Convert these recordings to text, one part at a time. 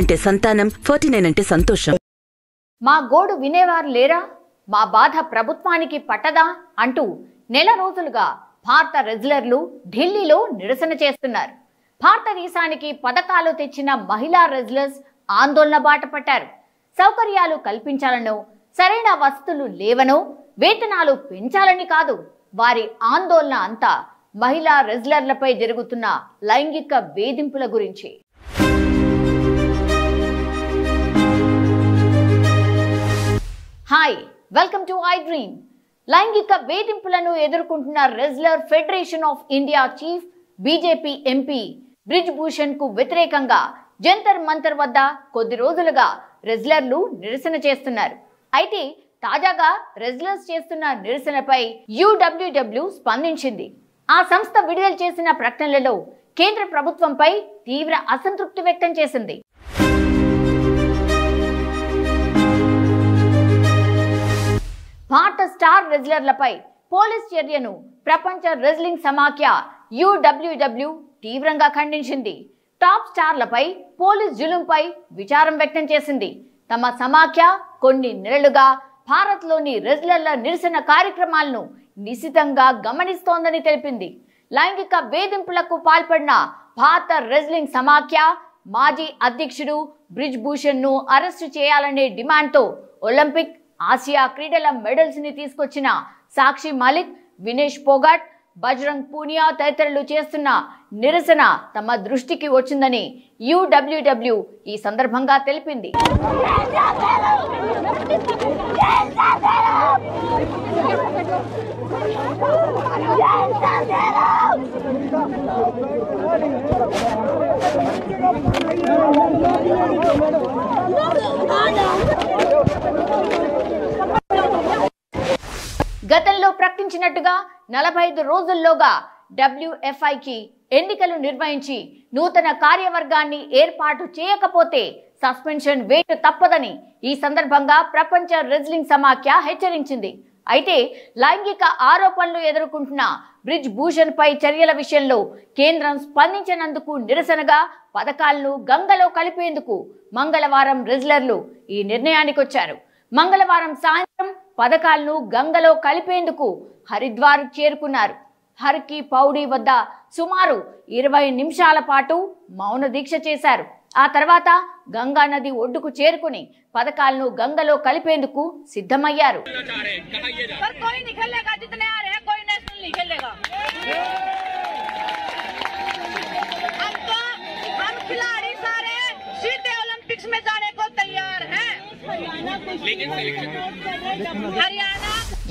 అంటే సంతానం ఫార్టీ అంటే సంతోషం మా గోడు వినేవారు లేరా మా బాధ ప్రభుత్వానికి పట్టదా అంటూ నెల రోజులుగా భారత రెజ్లర్లు ఢిల్లీలో నిరసన చేస్తున్నారు భారతదేశానికి పథకాలు తెచ్చిన మహిళా రెజ్లర్స్ ఆందోళన బాట పట్టారు సౌకర్యాలు కల్పించాలనో సరైన వసతులు లేవనో వేతనాలు పెంచాలని కాదు వారి ఆందోళన అంతా మహిళా రెజ్లర్లపై జరుగుతున్న లైంగిక వేధింపుల గురించి hi welcome to iDream లైంగిక వేధింపులను ఎదుర్కొంటున్న wrestler federation of India chief BJP MP Brij Bhushan కు వ్యతిరేకంగా జంతర్ మంతర్ వద్ద కొద్ది రోజులుగా రెజ్లర్లు నిరసన చేస్తున్నారు అయితే తాజాగా రెజ్లర్స్ చేస్తున్న నిరసనపై యూడబ్ల్యూడబ్ల్యూ స్పందించింది ఆ సంస్థ విడుదల చేసిన ప్రకటనలలో కేంద్ర ప్రభుత్వంపై తీవ్ర అసంతృప్తి వ్యక్తం చేసింది భారత స్టార్ రెజ్లర్లపై పోలీస్ చర్యను ప్రపంచ రెజ్లింగ్ సమాఖ్య యుడబ్ల్యూడబ్ల్యూ తీవ్రంగా ఖండించింది టాప్ స్టార్లపై పోలీస్ జులుంపై విచారం వ్యక్తం చేసింది తమ సమాఖ్య కొన్ని నెలలుగా భారత్లోని రెజ్లర్ల నిరసన కార్యక్రమాలను నిశితంగా గమనిస్తోందని తెలిపింది లైంగిక వేధింపులకు పాల్పడిన భారత రెజ్లింగ్ సమాఖ్య మాజీ అధ్యక్షుడు బ్రిజ్ ను అరెస్టు చేయాలనే డిమాండ్తో ఒలింపిక్ ఆసియా క్రీడల మెడల్స్ని తీసుకొచ్చిన సాక్షి మలిక్ వినేష్ పోగాట్ బజరంగ్ పూనియా తదితరులు చేస్తున్న నిరసన తమ దృష్టికి వచ్చిందని యూడబ్ల్యూడబ్ల్యూ ఈ సందర్భంగా తెలిపింది గతంలో ప్రకటించినట్టుగా నలభై ఐదు రోజుల్లోగా డబ్ల్యూఎఫ్ఐకి ఎన్నికలు నిర్వహించి నూతన కార్యవర్గాన్ని ఏర్పాటు చేయకపోతే సస్పెన్షన్ వేటు తప్పదని ఈ సందర్భంగా ప్రపంచ రెజ్లింగ్ సమాఖ్య హెచ్చరించింది అయితే లైంగిక ఆరోపణలు ఎదుర్కొంటున్న బ్రిడ్జ్ భూషణ్ పై చర్యల విషయంలో కేంద్రం స్పందించినందుకు నిరసనగా పథకాలను గంగలో కలిపేందుకు మంగళవారం రెజ్లర్లు ఈ నిర్ణయానికి వచ్చారు మంగళవారం సాయంత్రం పథకాలను గంగలో కలిపేందుకు హరిద్వార్ చేరుకున్నారు హర్ కి పౌడి వద్ద సుమారు ఇరవై నిమిషాల పాటు మౌన దీక్ష చేశారు ఆ తర్వాత గంగా నది ఒడ్డుకు చేరుకుని పథకాలను గంగలో కలిపేందుకు సిద్ధమయ్యారు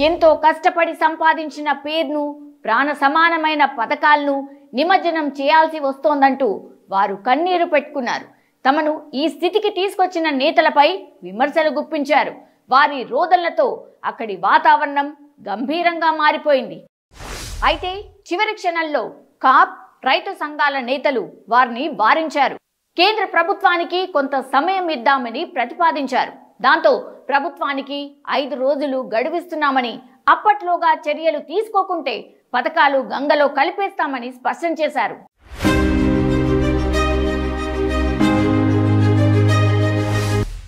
ఎంతో కష్టపడి సంపాదించిన పేరును ప్రాణ సమానమైన పథకాలను నిమజ్జనం చేయాల్సి వస్తోందంటూ వారు కన్నీరు పెట్టుకున్నారు తమను ఈ స్థితికి తీసుకొచ్చిన నేతలపై విమర్శలు గుప్పించారు వారి రోదనలతో అక్కడి వాతావరణం గంభీరంగా మారిపోయింది అయితే చివరి క్షణంలో కాప్ రైతు సంఘాల నేతలు వారిని వారించారు కేంద్ర ప్రభుత్వానికి కొంత సమయం ఇద్దామని ప్రతిపాదించారు దాంతో ప్రభుత్వానికి ఐదు రోజులు గడువిస్తున్నామని అప్పట్లోగా చర్యలు తీసుకోకుంటే పథకాలు గంగలో కలిపేస్తామని స్పష్టం చేశారు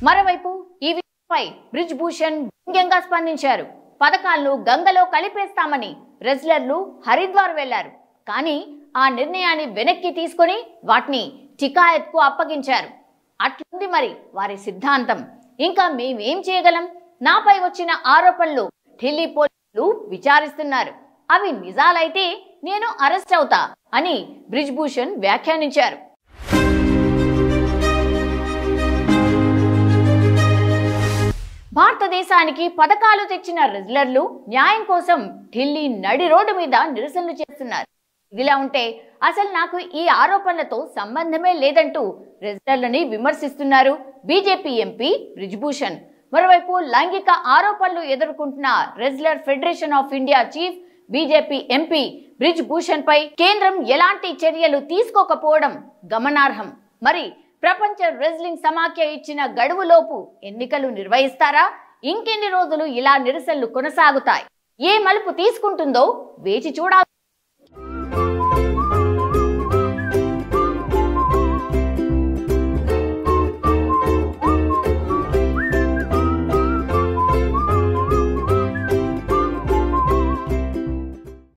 మరోవైపు ఈ విషయంపై బ్రిజ్ భూషణ్ వ్యంగ్యంగా స్పందించారు పథకాలను గంగలో కలిపేస్తామని రెజ్లర్లు హరిద్వార్ వెళ్లారు కానీ ఆ నిర్ణయాన్ని వెనక్కి తీసుకుని వాటిని టికాయత్కు అప్పగించారు అట్లుంది మరి వారి సిద్ధాంతం ఇంకా మేమేం చేయగలం నాపై వచ్చిన ఆరోపణలు ఢిల్లీ పోలీసులు విచారిస్తున్నారు అవి నిజాలైతే నేను అరెస్ట్ అవుతా అని బ్రిజ్భూషణ్ వ్యాఖ్యానించారు భారతదేశానికి పథకాలు తెచ్చిన రెజ్లర్లు న్యాయం కోసం ఢిల్లీ నడి రోడ్డు మీద నిరసనలు చేస్తున్నారు ఇదిలా ఉంటే అసలు నాకు ఈ ఆరోపణలతో సంబంధమే లేదంటూ రెజిస్టర్లని విమర్శిస్తున్నారు బీజేపీ ఎంపీ బ్రిజ్భూషణ్ మరోవైపు లైంగిక ఆరోపణలు ఎదుర్కొంటున్న wrestler federation of India chief BJP MP Brij Bhushan పై కేంద్రం ఎలాంటి చర్యలు తీసుకోకపోవడం గమనార్హం మరి ప్రపంచ రెజ్లింగ్ సమాఖ్య ఇచ్చిన గడువులోపు ఎన్నికలు నిర్వహిస్తారా ఇంకెన్ని రోజులు ఇలా నిరసనలు కొనసాగుతాయి ఏ మలుపు తీసుకుంటుందో వేచి చూడాలి